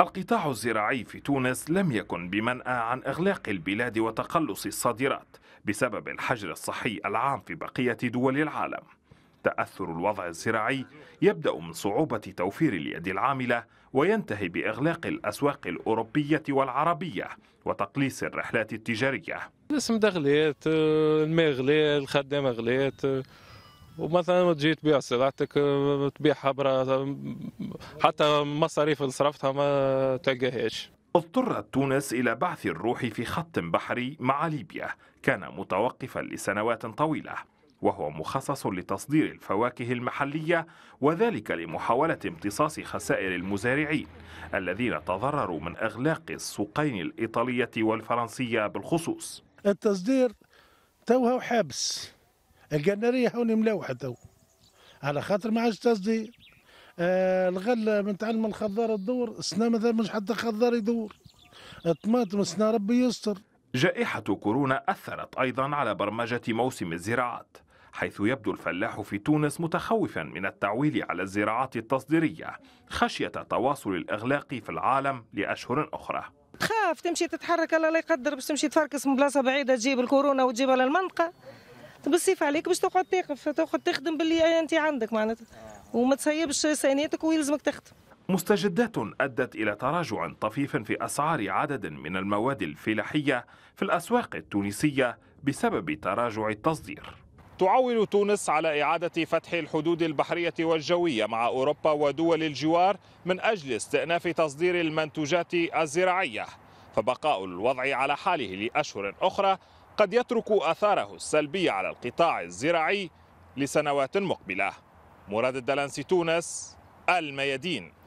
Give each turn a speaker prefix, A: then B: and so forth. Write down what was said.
A: القطاع الزراعي في تونس لم يكن بمنأى عن إغلاق البلاد وتقلص الصادرات بسبب الحجر الصحي العام في بقية دول العالم تأثر الوضع الزراعي يبدأ من صعوبة توفير اليد العاملة وينتهي بإغلاق الأسواق الأوروبية والعربية وتقليص الرحلات التجارية
B: الاسم ده غليت الماء غليت الخدامة غليت ومثلا تجي تبيع سلعتك تبيعها برا حتى
A: مصاريف اللي صرفتها ما تلقاهاش اضطرت تونس إلى بعث الروح في خط بحري مع ليبيا كان متوقفا لسنوات طويلة وهو مخصص لتصدير الفواكه المحلية وذلك لمحاولة امتصاص خسائر المزارعين الذين تضرروا من إغلاق السوقين الإيطالية والفرنسية بالخصوص
C: التصدير توها وحابس القناريه هوني ملوحه تو على خاطر ما عادش تصدير آه الغله من تعلم الخضار تدور السنه ما مش حتى خضار يدور الطماطم السنه ربي يستر
A: جائحه كورونا اثرت ايضا على برمجه موسم الزراعات حيث يبدو الفلاح في تونس متخوفا من التعويل على الزراعات التصديريه خشيه تواصل الاغلاق في العالم لاشهر اخرى
D: تخاف تمشي تتحرك الله لا يقدر باش تمشي تفركس من بلاصه بعيده تجيب الكورونا وتجيبها للمنطقه بالسيف عليك باش تقعد تقف تقعد تخدم باللي انت عندك معناتها آه. وما تسيبش سينيتك ويلزمك تخدم
A: مستجدات أدت إلى تراجع طفيف في أسعار عدد من المواد الفلاحية في الأسواق التونسية بسبب تراجع التصدير تعول تونس على إعادة فتح الحدود البحرية والجوية مع أوروبا ودول الجوار من أجل استئناف تصدير المنتوجات الزراعية فبقاء الوضع على حاله لأشهر أخرى قد يترك آثاره السلبية على القطاع الزراعي لسنوات مقبلة مراد الدلنسي تونس الميادين